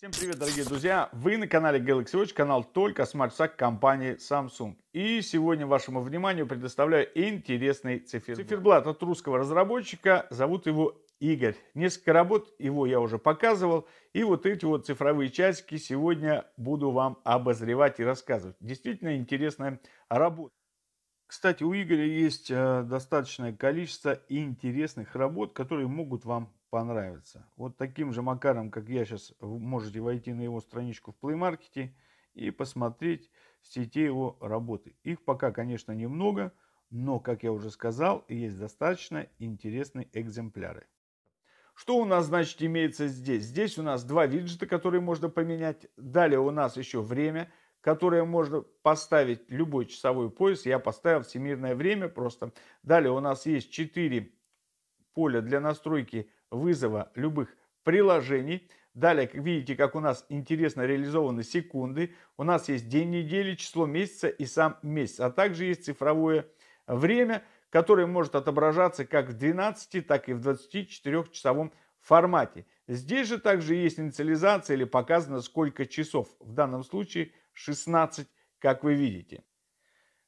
Всем привет, дорогие друзья! Вы на канале Galaxy Watch, канал только смартсак компании Samsung. И сегодня вашему вниманию предоставляю интересный циферблат. Циферблат от русского разработчика, зовут его Игорь. Несколько работ его я уже показывал. И вот эти вот цифровые часики сегодня буду вам обозревать и рассказывать. Действительно интересная работа. Кстати, у Игоря есть э, достаточное количество интересных работ, которые могут вам понравится. Вот таким же макаром, как я сейчас, можете войти на его страничку в Play Market и посмотреть все те его работы. Их пока, конечно, немного, но, как я уже сказал, есть достаточно интересные экземпляры. Что у нас, значит, имеется здесь? Здесь у нас два виджета, которые можно поменять. Далее у нас еще время, которое можно поставить любой часовой пояс. Я поставил всемирное время просто. Далее у нас есть четыре поля для настройки вызова любых приложений. Далее, как видите, как у нас интересно реализованы секунды. У нас есть день недели, число месяца и сам месяц. А также есть цифровое время, которое может отображаться как в 12, так и в 24-часовом формате. Здесь же также есть инициализация или показано сколько часов. В данном случае 16, как вы видите.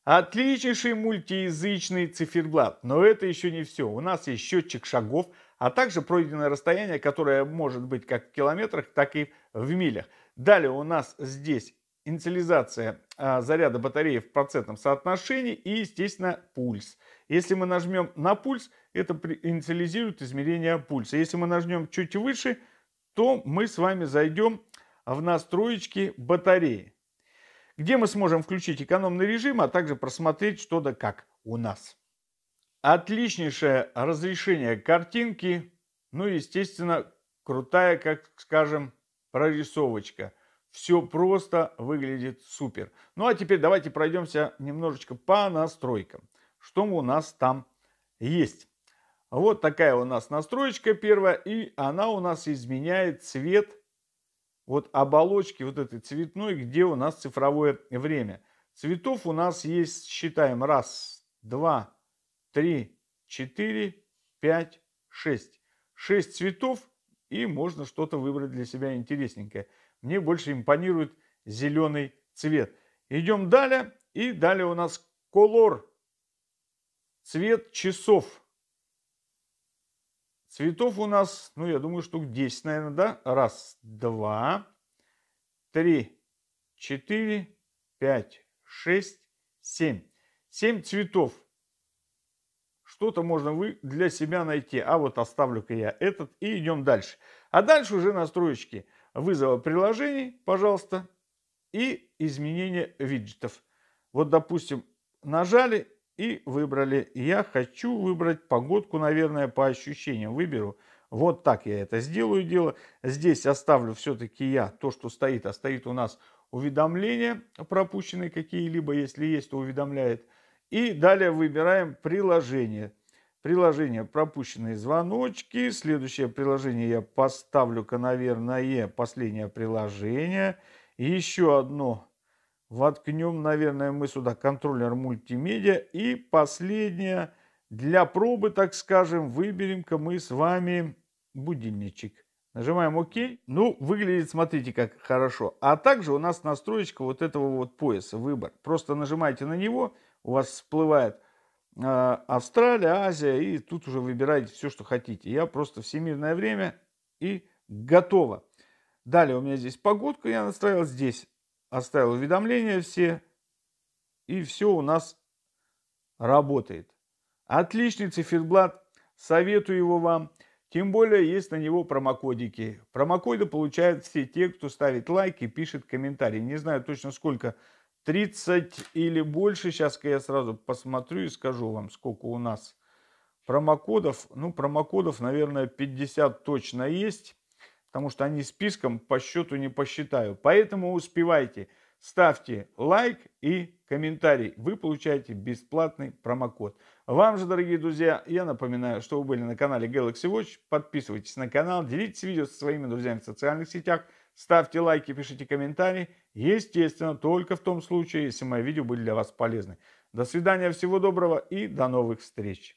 Отличнейший мультиязычный циферблат. Но это еще не все. У нас есть счетчик шагов, а также пройденное расстояние, которое может быть как в километрах, так и в милях. Далее у нас здесь инициализация а, заряда батареи в процентном соотношении и, естественно, пульс. Если мы нажмем на пульс, это инициализирует измерение пульса. Если мы нажмем чуть выше, то мы с вами зайдем в настроечки батареи, где мы сможем включить экономный режим, а также просмотреть что то как у нас. Отличнейшее разрешение картинки, ну естественно, крутая, как скажем, прорисовочка. Все просто выглядит супер. Ну а теперь давайте пройдемся немножечко по настройкам. Что у нас там есть? Вот такая у нас настроечка первая. И она у нас изменяет цвет вот оболочки вот этой цветной, где у нас цифровое время. Цветов у нас есть, считаем, раз, два, 3, 4, 5, 6. 6 цветов, и можно что-то выбрать для себя интересненькое. Мне больше импонирует зеленый цвет. Идем далее. И далее у нас колор. Цвет часов. Цветов у нас, ну, я думаю, штук 10, наверное, да? Раз, два, три, четыре, пять, шесть, семь. Семь цветов что-то можно вы для себя найти. А вот оставлю-ка я этот и идем дальше. А дальше уже настройки вызова приложений, пожалуйста, и изменения виджетов. Вот, допустим, нажали и выбрали. Я хочу выбрать погодку, наверное, по ощущениям выберу. Вот так я это сделаю дело. Здесь оставлю все-таки я то, что стоит. А стоит у нас уведомление пропущенные какие-либо. Если есть, то уведомляет и далее выбираем приложение. Приложение пропущенные звоночки. Следующее приложение я поставлю-ка, наверное, последнее приложение. Еще одно воткнем, наверное, мы сюда контроллер мультимедиа. И последнее, для пробы, так скажем, выберем-ка мы с вами будильничек. Нажимаем ОК. Ну, выглядит, смотрите, как хорошо. А также у нас настроечка вот этого вот пояса, выбор. Просто нажимаете на него, у вас всплывает э, Австралия, Азия, и тут уже выбираете все, что хотите. Я просто всемирное время и готово. Далее у меня здесь погодка, я настраивал здесь, оставил уведомления все, и все у нас работает. Отличный циферблат, советую его вам. Тем более есть на него промокодики. Промокоды получают все те, кто ставит лайк и пишет комментарии. Не знаю точно сколько 30 или больше. Сейчас я сразу посмотрю и скажу вам, сколько у нас промокодов. Ну, промокодов, наверное, 50 точно есть, потому что они списком по счету не посчитаю. Поэтому успевайте. Ставьте лайк и комментарий. Вы получаете бесплатный промокод. Вам же, дорогие друзья, я напоминаю, что вы были на канале Galaxy Watch. Подписывайтесь на канал, делитесь видео со своими друзьями в социальных сетях – Ставьте лайки, пишите комментарии. Естественно, только в том случае, если мои видео были для вас полезны. До свидания, всего доброго и до новых встреч.